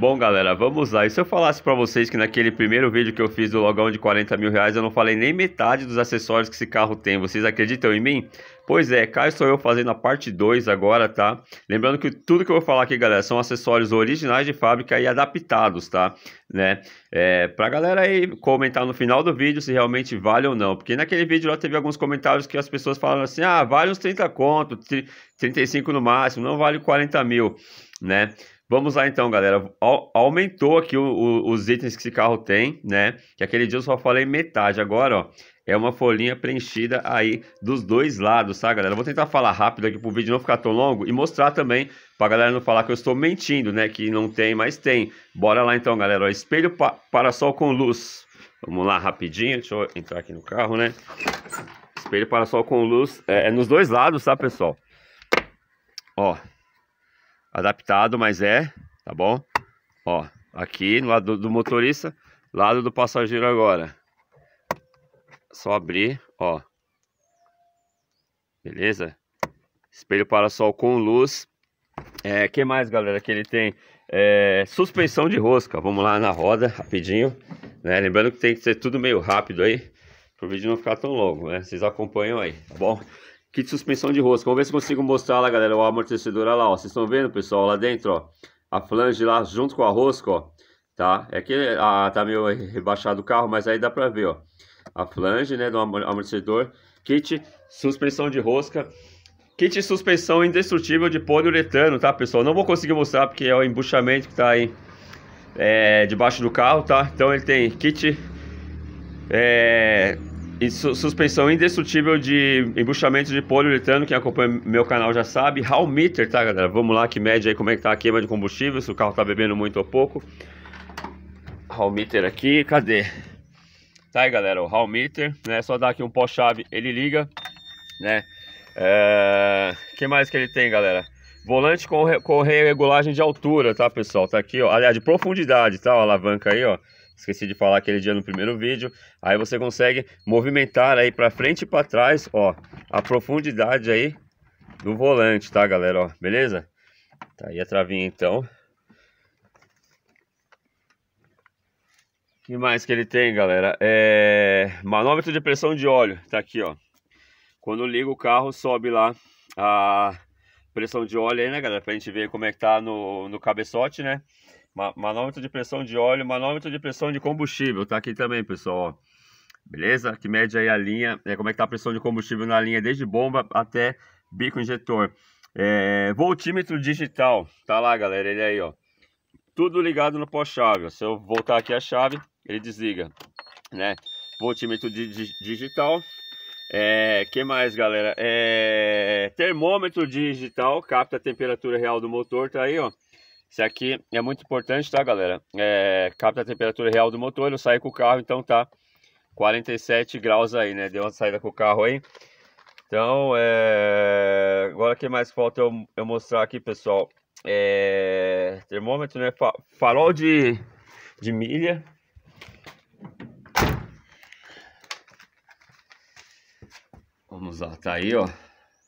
Bom, galera, vamos lá. E se eu falasse para vocês que naquele primeiro vídeo que eu fiz do logão de 40 mil reais, eu não falei nem metade dos acessórios que esse carro tem. Vocês acreditam em mim? Pois é, cá estou eu fazendo a parte 2 agora, tá? Lembrando que tudo que eu vou falar aqui, galera, são acessórios originais de fábrica e adaptados, tá? Né? É, pra galera aí comentar no final do vídeo se realmente vale ou não. Porque naquele vídeo lá teve alguns comentários que as pessoas falaram assim, ah, vale uns 30 conto, 35 no máximo, não vale 40 mil, né? Vamos lá então, galera. Aumentou aqui o, o, os itens que esse carro tem, né? Que aquele dia eu só falei metade. Agora, ó, é uma folhinha preenchida aí dos dois lados, tá, galera? vou tentar falar rápido aqui pro vídeo não ficar tão longo e mostrar também pra galera não falar que eu estou mentindo, né? Que não tem, mas tem. Bora lá então, galera. Ó, espelho pa para sol com luz. Vamos lá rapidinho. Deixa eu entrar aqui no carro, né? Espelho para sol com luz. É, é nos dois lados, tá, pessoal? Ó, adaptado, mas é, tá bom? Ó, aqui no lado do motorista, lado do passageiro agora. Só abrir, ó. Beleza? Espelho para sol com luz. É, que mais, galera, que ele tem? É, suspensão de rosca. Vamos lá na roda, rapidinho. Né? Lembrando que tem que ser tudo meio rápido aí, para o vídeo não ficar tão longo, né? Vocês acompanham aí, tá bom? kit de suspensão de rosca. Vamos ver se consigo mostrar lá, galera, o amortecedor. Olha lá, ó. Vocês estão vendo, pessoal, lá dentro, ó. A flange lá junto com a rosca, ó. Tá? É que ah, tá meio rebaixado o carro, mas aí dá pra ver, ó. A flange, né, do amortecedor. Kit suspensão de rosca. Kit suspensão indestrutível de poliuretano, tá, pessoal? Não vou conseguir mostrar porque é o embuchamento que tá aí é, debaixo do carro, tá? Então ele tem kit... É, Su suspensão indestrutível de embuchamento de poliuretano, quem acompanha meu canal já sabe. Hall meter, tá galera? Vamos lá que mede aí como é que tá a queima de combustível, se o carro tá bebendo muito ou pouco. Hall meter aqui, cadê? Tá aí galera, o Hall meter, né? Só dar aqui um pó-chave, ele liga, né? É... que mais que ele tem galera? Volante com, re com regulagem de altura, tá pessoal? Tá aqui, ó, aliás, de profundidade, tá? a alavanca aí, ó. Esqueci de falar aquele dia no primeiro vídeo. Aí você consegue movimentar aí para frente e para trás, ó, a profundidade aí do volante, tá, galera? Ó, beleza? Tá aí a travinha então. que mais que ele tem, galera? É... Manômetro de pressão de óleo, tá aqui, ó. Quando liga o carro, sobe lá a pressão de óleo aí, né, galera? Pra gente ver como é que tá no, no cabeçote, né? manômetro de pressão de óleo, manômetro de pressão de combustível, tá aqui também, pessoal, ó. Beleza? Que mede aí a linha, é, como é que tá a pressão de combustível na linha, desde bomba até bico injetor. É, voltímetro digital, tá lá, galera, ele aí, ó. Tudo ligado no pós-chave, se eu voltar aqui a chave, ele desliga, né? Voltímetro di di digital. É, que mais, galera? É, termômetro digital, capta a temperatura real do motor, tá aí, ó. Isso aqui é muito importante, tá, galera? É, capta a temperatura real do motor, eu saí com o carro, então tá 47 graus aí, né? Deu uma saída com o carro aí. Então, é... agora que mais falta eu, eu mostrar aqui, pessoal. É... Termômetro, né? Farol de, de milha. Vamos lá, tá aí, ó.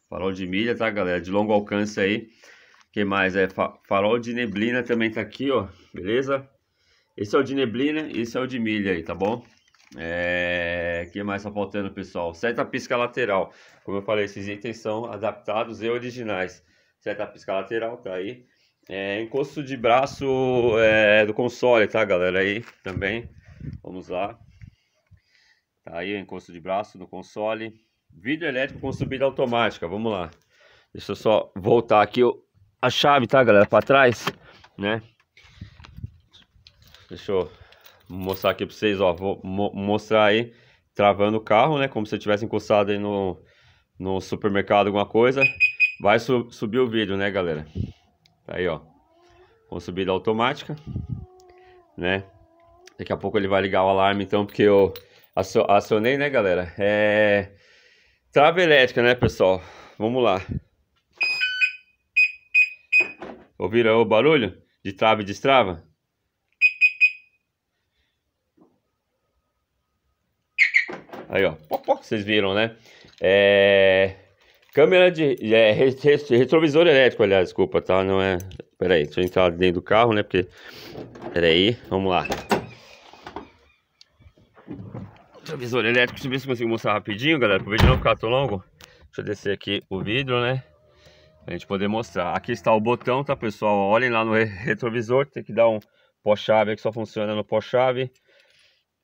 Farol de milha, tá, galera? De longo alcance aí que mais? É farol de neblina também tá aqui, ó. Beleza? Esse é o de neblina e esse é o de milha aí, tá bom? É... que mais tá faltando, pessoal? Seta pisca lateral. Como eu falei, esses itens são adaptados e originais. Seta pisca lateral tá aí. É, encosto de braço é, do console, tá, galera? Aí também. Vamos lá. Tá aí o encosto de braço do console. Vídeo elétrico com subida automática. Vamos lá. Deixa eu só voltar aqui. Eu a chave, tá, galera? Para trás, né? Deixa eu mostrar aqui para vocês, ó. Vou mo mostrar aí, travando o carro, né? Como se eu tivesse encostado aí no, no supermercado, alguma coisa. Vai su subir o vídeo, né, galera? Tá aí, ó. Com subida automática, né? Daqui a pouco ele vai ligar o alarme, então, porque eu acionei, né, galera? É... Trava elétrica, né, pessoal? Vamos lá. Ouviram o barulho de trava e destrava? Aí, ó. Vocês viram, né? É... Câmera de... É, retrovisor elétrico, aliás, desculpa, tá? Não é... Pera aí, deixa eu entrar dentro do carro, né? Porque... Pera aí, vamos lá. Retrovisor elétrico, deixa eu ver se consigo mostrar rapidinho, galera. Pro vídeo não ficar tão longo. Deixa eu descer aqui o vidro, né? a gente poder mostrar. Aqui está o botão, tá pessoal? Olhem lá no retrovisor, tem que dar um pós-chave, que só funciona no pós-chave.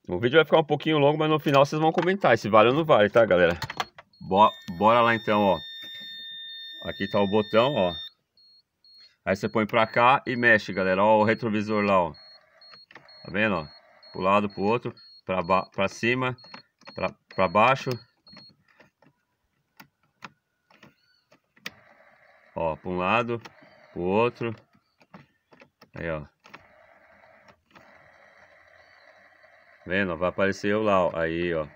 O vídeo vai ficar um pouquinho longo, mas no final vocês vão comentar se vale ou não vale, tá galera? bora lá então, ó. Aqui está o botão, ó. Aí você põe pra cá e mexe, galera. Ó o retrovisor lá, ó. Tá vendo, ó? Pro lado, pro outro, pra, pra cima, pra, pra baixo, Ó, para um lado, pro o outro. Aí, ó. Vendo? Vai aparecer eu lá, ó. Aí, ó.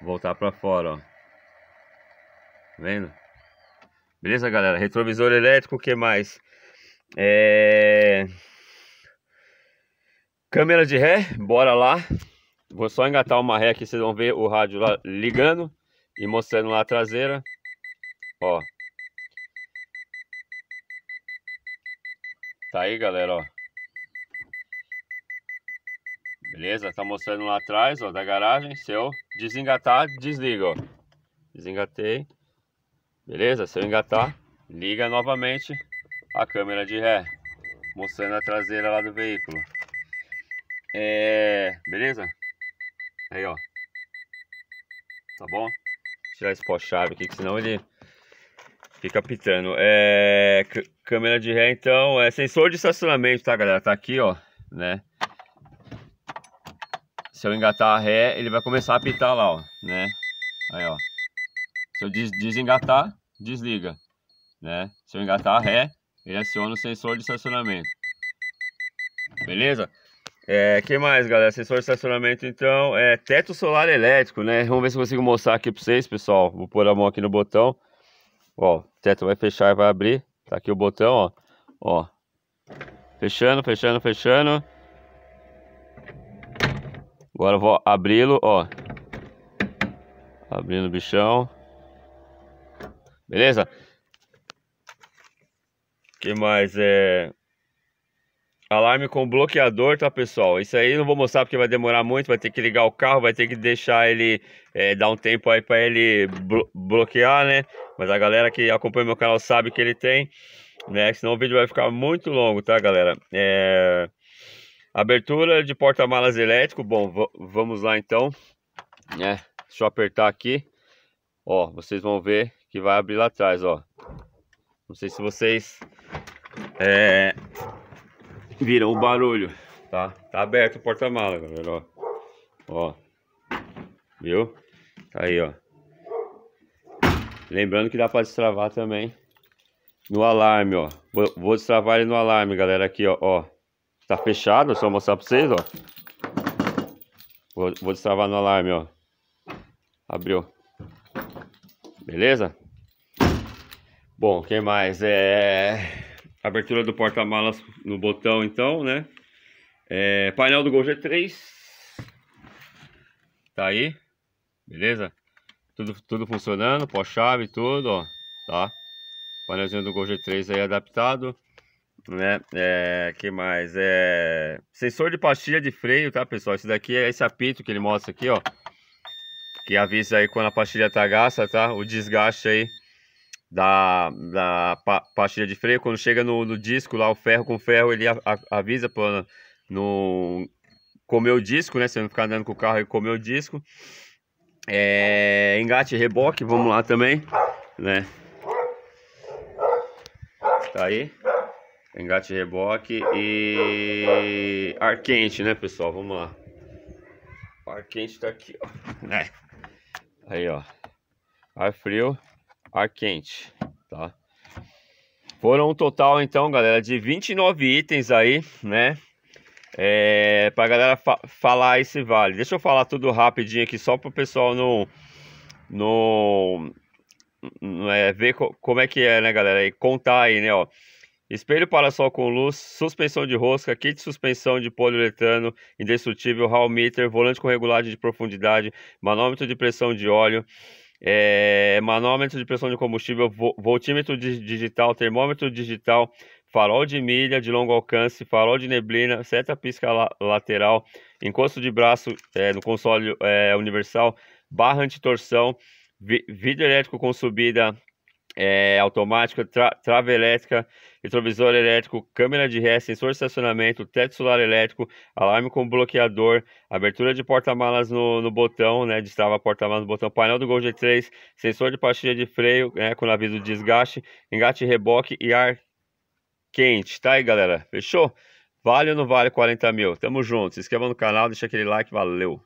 Voltar para fora, ó. Vendo? Beleza, galera? Retrovisor elétrico, o que mais? É... Câmera de ré, bora lá. Vou só engatar uma ré aqui, vocês vão ver o rádio lá ligando e mostrando lá a traseira. Ó, Tá aí, galera, ó. Beleza? Tá mostrando lá atrás, ó, da garagem. Se eu desengatar, desliga, ó. Desengatei. Beleza? Se eu engatar, liga novamente a câmera de ré. Mostrando a traseira lá do veículo. É... Beleza? Aí, ó. Tá bom? Vou tirar esse pó-chave aqui, que senão ele... Fica pitando. É, câmera de ré, então, é sensor de estacionamento, tá, galera? Tá aqui, ó, né? Se eu engatar a ré, ele vai começar a apitar lá, ó, né? Aí, ó. Se eu des desengatar, desliga, né? Se eu engatar a ré, ele aciona o sensor de estacionamento. Beleza? É, que mais, galera? Sensor de estacionamento, então, é teto solar elétrico, né? Vamos ver se eu consigo mostrar aqui pra vocês, pessoal. Vou pôr a mão aqui no botão. Ó, o teto vai fechar e vai abrir. Tá aqui o botão, ó. Ó. Fechando, fechando, fechando. Agora eu vou abri-lo, ó. Abrindo o bichão. Beleza? que mais? É... Alarme com bloqueador, tá pessoal? Isso aí não vou mostrar porque vai demorar muito, vai ter que ligar o carro, vai ter que deixar ele, é, dar um tempo aí para ele blo bloquear, né? Mas a galera que acompanha meu canal sabe que ele tem, né? Senão o vídeo vai ficar muito longo, tá galera? É... Abertura de porta-malas elétrico, bom, vamos lá então, né? Deixa eu apertar aqui, ó, vocês vão ver que vai abrir lá atrás, ó. Não sei se vocês... É, viram o barulho, tá? Tá aberto o porta-mala, galera, ó. Ó. Viu? Tá aí, ó. Lembrando que dá para destravar também no alarme, ó. Vou, vou, destravar ele no alarme, galera, aqui, ó, ó. Tá fechado, só mostrar para vocês, ó. Vou, vou destravar no alarme, ó. Abriu. Beleza? Bom, o que mais? É... Abertura do porta-malas no botão, então, né? É, painel do Gol G3. Tá aí. Beleza? Tudo, tudo funcionando, pós-chave, tudo, ó. Tá? Painelzinho do Gol G3 aí adaptado. Né? É, que mais? É, sensor de pastilha de freio, tá, pessoal? Esse daqui é esse apito que ele mostra aqui, ó. Que avisa aí quando a pastilha tá gasta, tá? O desgaste aí da, da pa, pastilha de freio, quando chega no, no, disco lá, o ferro com ferro, ele a, a, avisa para no comer o disco, né? Se não ficar andando com o carro e comer o disco. É, engate e reboque, vamos lá também, né? Tá aí. Engate e reboque e ar quente, né, pessoal? Vamos lá. O ar quente tá aqui, ó. É. Aí, ó. Ar frio ar quente, tá? Foram um total, então, galera, de 29 itens aí, né? É, pra galera fa falar esse vale. Deixa eu falar tudo rapidinho aqui, só pro pessoal não... não é, ver co como é que é, né, galera? E contar aí, né, ó. Espelho para sol com luz, suspensão de rosca, kit de suspensão de poliuretano indestrutível, hall meter, volante com regulagem de profundidade, manômetro de pressão de óleo, é, manômetro de pressão de combustível, voltímetro digital, termômetro digital, farol de milha de longo alcance, farol de neblina, seta pisca la lateral, encosto de braço é, no console é, universal, barra antitorção, vidro elétrico com subida é, automática, tra trava elétrica, retrovisor elétrico, câmera de ré, sensor de estacionamento, teto solar elétrico, alarme com bloqueador, abertura de porta-malas no, no, botão, né, destrava porta-malas no botão, painel do Gol G3, sensor de pastilha de freio, né, com aviso de desgaste, engate reboque e ar quente, tá aí galera, fechou? Vale ou não vale 40 mil? Tamo junto, se inscreva no canal, deixa aquele like, valeu!